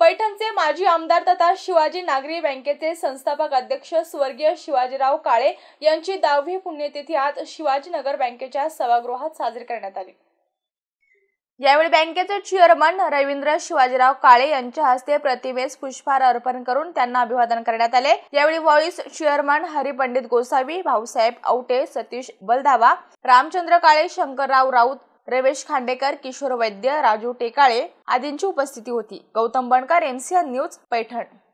पैठणचे माजी आमदार तथा शिवाजी नागरी बँकेचे संस्थापक अध्यक्ष स्वर्गीय शिवाजीराव काळे यांची दहावी पुण्यतिथी आज शिवाजीनगर बँकेच्या सभागृहात साजरी करण्यात आली यावेळी बँकेचे चेअरमन रवींद्र शिवाजीराव काळे यांच्या हस्ते प्रतिमेस पुष्पहार अर्पण करून त्यांना अभिवादन करण्यात आले यावेळी व्हॉइस चेअरमन हरिपंडित गोसावी भाऊसाहेब औटे सतीश बलधावा रामचंद्र काळे शंकरराव राऊत रमेश खांडेकर किशोर वैद्य राजू टेकाळे आदींची उपस्थिती होती गौतम बणकर एमसीएन न्यूज पैठण